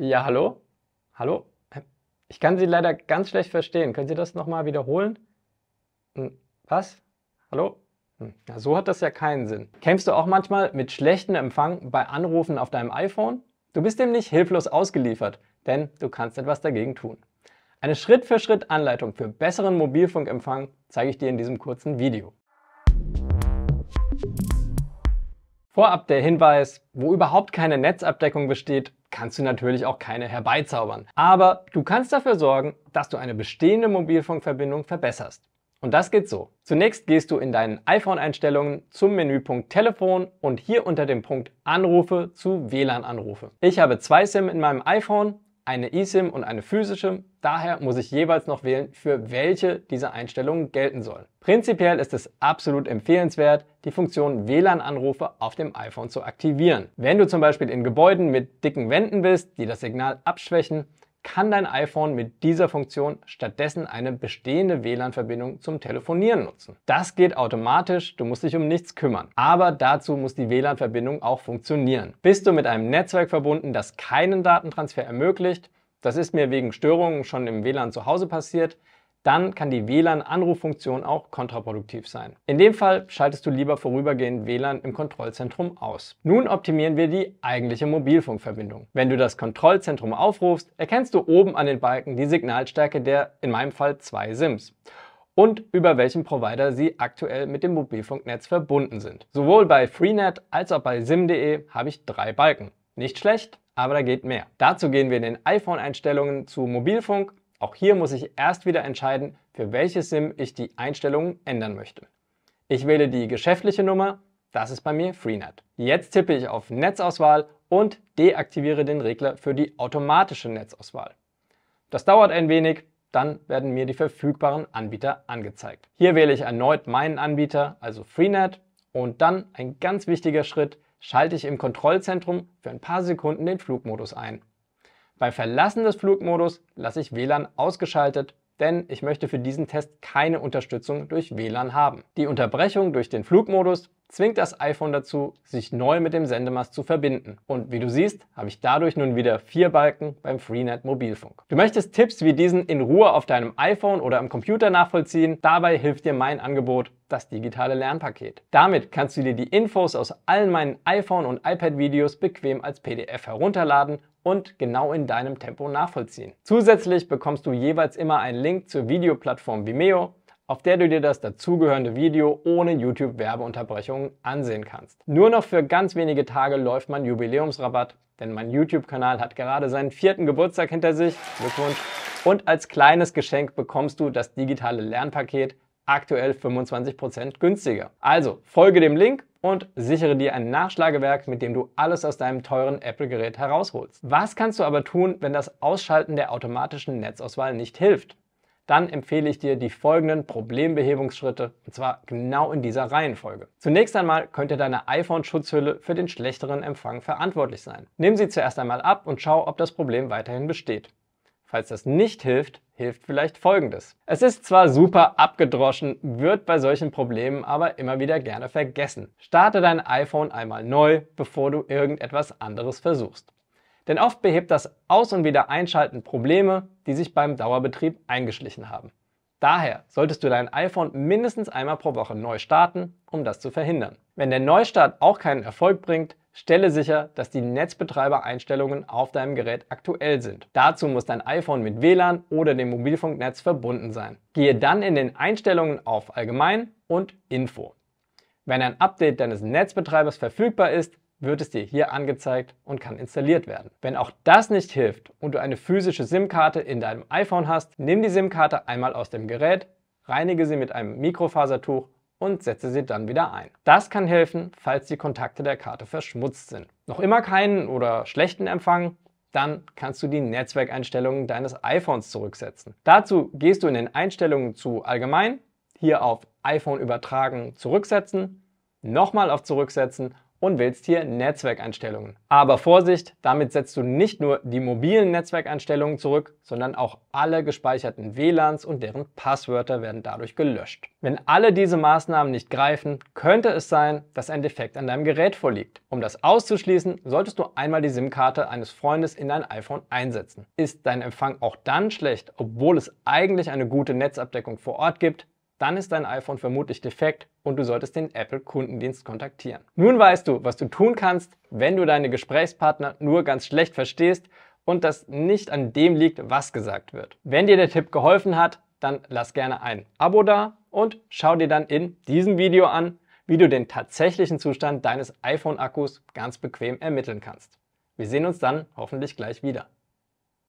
Ja, hallo? Hallo? Ich kann Sie leider ganz schlecht verstehen. Können Sie das nochmal wiederholen? Hm, was? Hallo? Ja, hm, so hat das ja keinen Sinn. Kämpfst du auch manchmal mit schlechtem Empfang bei Anrufen auf deinem iPhone? Du bist dem nicht hilflos ausgeliefert, denn du kannst etwas dagegen tun. Eine Schritt-für-Schritt-Anleitung für besseren Mobilfunkempfang zeige ich dir in diesem kurzen Video. Vorab der Hinweis, wo überhaupt keine Netzabdeckung besteht, kannst du natürlich auch keine herbeizaubern. Aber du kannst dafür sorgen, dass du eine bestehende Mobilfunkverbindung verbesserst. Und das geht so. Zunächst gehst du in deinen iPhone-Einstellungen zum Menüpunkt Telefon und hier unter dem Punkt Anrufe zu WLAN-Anrufe. Ich habe zwei SIM in meinem iPhone, eine eSIM und eine physische. Daher muss ich jeweils noch wählen, für welche diese Einstellungen gelten sollen. Prinzipiell ist es absolut empfehlenswert, die Funktion WLAN-Anrufe auf dem iPhone zu aktivieren. Wenn du zum Beispiel in Gebäuden mit dicken Wänden bist, die das Signal abschwächen, kann dein iPhone mit dieser Funktion stattdessen eine bestehende WLAN-Verbindung zum Telefonieren nutzen. Das geht automatisch, du musst dich um nichts kümmern. Aber dazu muss die WLAN-Verbindung auch funktionieren. Bist du mit einem Netzwerk verbunden, das keinen Datentransfer ermöglicht, das ist mir wegen Störungen schon im WLAN zu Hause passiert, dann kann die WLAN-Anruffunktion auch kontraproduktiv sein. In dem Fall schaltest du lieber vorübergehend WLAN im Kontrollzentrum aus. Nun optimieren wir die eigentliche Mobilfunkverbindung. Wenn du das Kontrollzentrum aufrufst, erkennst du oben an den Balken die Signalstärke der, in meinem Fall, zwei SIMs und über welchen Provider sie aktuell mit dem Mobilfunknetz verbunden sind. Sowohl bei Freenet als auch bei sim.de habe ich drei Balken. Nicht schlecht, aber da geht mehr. Dazu gehen wir in den iPhone-Einstellungen zu Mobilfunk auch hier muss ich erst wieder entscheiden, für welches SIM ich die Einstellungen ändern möchte. Ich wähle die geschäftliche Nummer, das ist bei mir Freenet. Jetzt tippe ich auf Netzauswahl und deaktiviere den Regler für die automatische Netzauswahl. Das dauert ein wenig, dann werden mir die verfügbaren Anbieter angezeigt. Hier wähle ich erneut meinen Anbieter, also Freenet, und dann ein ganz wichtiger Schritt, schalte ich im Kontrollzentrum für ein paar Sekunden den Flugmodus ein. Bei Verlassen des Flugmodus lasse ich WLAN ausgeschaltet, denn ich möchte für diesen Test keine Unterstützung durch WLAN haben. Die Unterbrechung durch den Flugmodus zwingt das iPhone dazu, sich neu mit dem Sendemast zu verbinden. Und wie du siehst, habe ich dadurch nun wieder vier Balken beim Freenet Mobilfunk. Du möchtest Tipps wie diesen in Ruhe auf deinem iPhone oder am Computer nachvollziehen? Dabei hilft dir mein Angebot, das digitale Lernpaket. Damit kannst du dir die Infos aus allen meinen iPhone- und iPad-Videos bequem als PDF herunterladen und genau in deinem Tempo nachvollziehen. Zusätzlich bekommst du jeweils immer einen Link zur Videoplattform Vimeo, auf der du dir das dazugehörende Video ohne YouTube-Werbeunterbrechungen ansehen kannst. Nur noch für ganz wenige Tage läuft mein Jubiläumsrabatt, denn mein YouTube-Kanal hat gerade seinen vierten Geburtstag hinter sich. Glückwunsch! Und als kleines Geschenk bekommst du das digitale Lernpaket aktuell 25% günstiger. Also folge dem Link und sichere dir ein Nachschlagewerk, mit dem du alles aus deinem teuren Apple-Gerät herausholst. Was kannst du aber tun, wenn das Ausschalten der automatischen Netzauswahl nicht hilft? Dann empfehle ich dir die folgenden Problembehebungsschritte, und zwar genau in dieser Reihenfolge. Zunächst einmal könnte deine iPhone-Schutzhülle für den schlechteren Empfang verantwortlich sein. Nimm sie zuerst einmal ab und schau, ob das Problem weiterhin besteht. Falls das nicht hilft, hilft vielleicht Folgendes. Es ist zwar super abgedroschen, wird bei solchen Problemen aber immer wieder gerne vergessen. Starte dein iPhone einmal neu, bevor du irgendetwas anderes versuchst. Denn oft behebt das Aus- und Wiedereinschalten Probleme, die sich beim Dauerbetrieb eingeschlichen haben. Daher solltest du dein iPhone mindestens einmal pro Woche neu starten, um das zu verhindern. Wenn der Neustart auch keinen Erfolg bringt, Stelle sicher, dass die Netzbetreibereinstellungen auf deinem Gerät aktuell sind. Dazu muss dein iPhone mit WLAN oder dem Mobilfunknetz verbunden sein. Gehe dann in den Einstellungen auf Allgemein und Info. Wenn ein Update deines Netzbetreibers verfügbar ist, wird es dir hier angezeigt und kann installiert werden. Wenn auch das nicht hilft und du eine physische SIM-Karte in deinem iPhone hast, nimm die SIM-Karte einmal aus dem Gerät, reinige sie mit einem Mikrofasertuch und setze sie dann wieder ein. Das kann helfen, falls die Kontakte der Karte verschmutzt sind. Noch immer keinen oder schlechten Empfang? Dann kannst du die Netzwerkeinstellungen deines iPhones zurücksetzen. Dazu gehst du in den Einstellungen zu Allgemein, hier auf iPhone übertragen zurücksetzen, nochmal auf zurücksetzen und wählst hier Netzwerkeinstellungen. Aber Vorsicht, damit setzt du nicht nur die mobilen Netzwerkeinstellungen zurück, sondern auch alle gespeicherten WLANs und deren Passwörter werden dadurch gelöscht. Wenn alle diese Maßnahmen nicht greifen, könnte es sein, dass ein Defekt an deinem Gerät vorliegt. Um das auszuschließen, solltest du einmal die SIM-Karte eines Freundes in dein iPhone einsetzen. Ist dein Empfang auch dann schlecht, obwohl es eigentlich eine gute Netzabdeckung vor Ort gibt, dann ist dein iPhone vermutlich defekt und du solltest den Apple Kundendienst kontaktieren. Nun weißt du, was du tun kannst, wenn du deine Gesprächspartner nur ganz schlecht verstehst und das nicht an dem liegt, was gesagt wird. Wenn dir der Tipp geholfen hat, dann lass gerne ein Abo da und schau dir dann in diesem Video an, wie du den tatsächlichen Zustand deines iPhone-Akkus ganz bequem ermitteln kannst. Wir sehen uns dann hoffentlich gleich wieder.